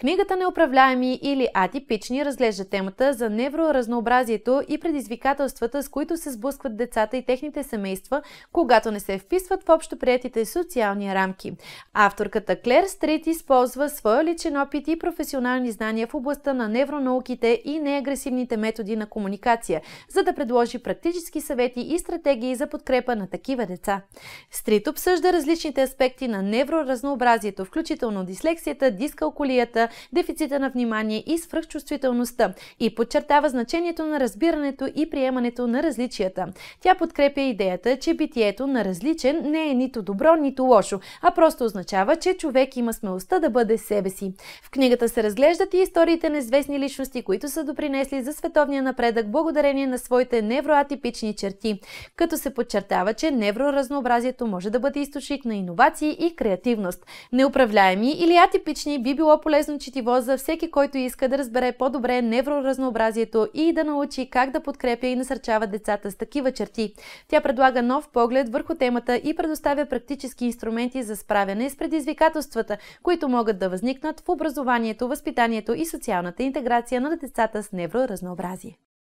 Книгата Неуправляеми или атипични разглежда темата за невроразнообразието и предизвикателствата, с които се сблъскват децата и техните семейства, когато не се вписват в общоприетите социални рамки. Авторката Клер Стрит използва своя личен опит и професионални знания в областта на невронауките и неагресивните методи на комуникация, за да предложи практически съвети и стратегии за подкрепа на такива деца. Стрит обсъжда различните аспекти на невроразнообразието, включително дислексията, дискалкулията, дефицита на внимание и свръхчувствителността и подчертава значението на разбирането и приемането на различията. Тя подкрепя идеята, че битието на различен не е нито добро, нито лошо, а просто означава, че човек има смелостта да бъде себе си. В книгата се разглеждат и историите на известни личности, които са допринесли за световния напредък благодарение на своите невроатипични черти, като се подчертава, че невроразнообразието може да бъде източник на иновации и креативност. Неуправляеми или атипични би било полезно полезно четиво за всеки, който иска да разбере по-добре невроразнообразието и да научи как да подкрепя и насърчава децата с такива черти. Тя предлага нов поглед върху темата и предоставя практически инструменти за справяне с предизвикателствата, които могат да възникнат в образованието, възпитанието и социалната интеграция на децата с невроразнообразие.